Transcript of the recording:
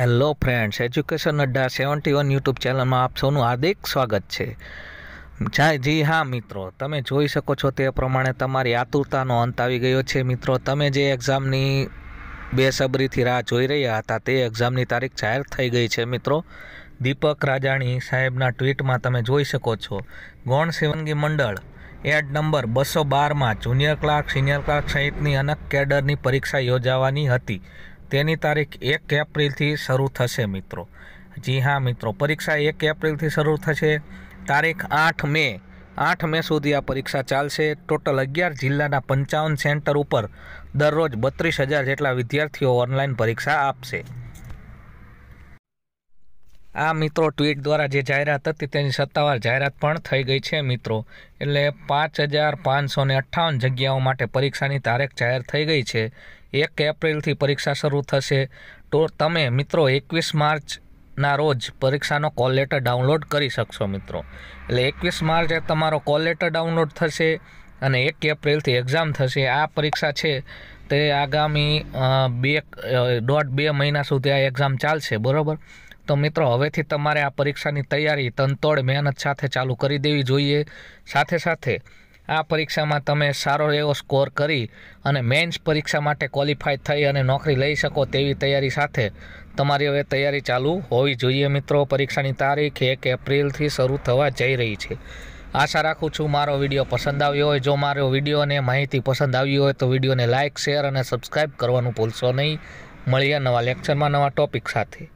hello friends education Adda seventy one YouTube ચેનલમાં આપ સૌનું હાર્દિક સ્વાગત છે જી હા મિત્રો તમે જોઈ શકો છો તે પ્રમાણે તમારી આતુરતાનો અંત આવી ગયો છે મિત્રો તમે જે એક્ઝામની બેસબરીથી રાહ જોઈ રહ્યા હતા તે એક્ઝામની તારીખ જાહેર થઈ ગઈ છે મિત્રો દીપક રાજાણી સાહેબના ટ્વીટમાં તમે જોઈ શકો છો ગૌણ સેવનગી મંડળ એડ નંબર બસો બારમાં જુનિયર ક્લાર્ક સિનિયર ક્લાર્ક સહિતની અનક કેડરની પરીક્ષા યોજાવાની હતી તેની તારીખ એક એપ્રિલથી શરૂ થશે મિત્રો જી હા મિત્રો પરીક્ષા એક એપ્રિલથી શરૂ થશે તારીખ આઠ મે આઠ મે સુધી આ પરીક્ષા ચાલશે ટોટલ અગિયાર જિલ્લાના પંચાવન સેન્ટર ઉપર દરરોજ બત્રીસ હજાર જેટલા વિદ્યાર્થીઓ ઓનલાઈન પરીક્ષા આપશે આ મિત્રો ટ્વીટ દ્વારા જે જાહેરાત હતી તેની સત્તાવાર જાહેરાત પણ થઈ ગઈ છે મિત્રો એટલે પાંચ હજાર પાંચસો ને અઠ્ઠાવન જગ્યાઓ માટે પરીક્ષાની તારીખ જાહેર થઈ ગઈ છે એક એપ્રિલથી પરીક્ષા શરૂ થશે તો તમે મિત્રો એકવીસ માર્ચના રોજ પરીક્ષાનો કોલ લેટર ડાઉનલોડ કરી શકશો મિત્રો એટલે એકવીસ માર્ચે તમારો કોલ લેટર ડાઉનલોડ થશે અને એક એપ્રિલથી એક્ઝામ થશે આ પરીક્ષા છે તે આગામી બે દોઢ બે મહિના સુધી આ એક્ઝામ ચાલશે બરાબર તો મિત્રો હવેથી તમારે આ પરીક્ષાની તૈયારી તનતોડ મહેનત સાથે ચાલુ કરી દેવી જોઈએ સાથે સાથે આ પરીક્ષામાં તમે સારો એવો સ્કોર કરી અને મેન્સ પરીક્ષા માટે ક્વોલિફાય થઈ અને નોકરી લઈ શકો તેવી તૈયારી સાથે તમારી હવે તૈયારી ચાલુ હોવી જોઈએ મિત્રો પરીક્ષાની તારીખ એક એપ્રિલથી શરૂ થવા જઈ રહી છે આશા રાખું છું મારો વિડીયો પસંદ આવ્યો હોય જો મારો વિડીયો અને માહિતી પસંદ આવી હોય તો વિડીયોને લાઇક શેર અને સબસ્ક્રાઈબ કરવાનું ભૂલશો નહીં મળીએ નવા લેક્ચરમાં નવા ટોપિક સાથે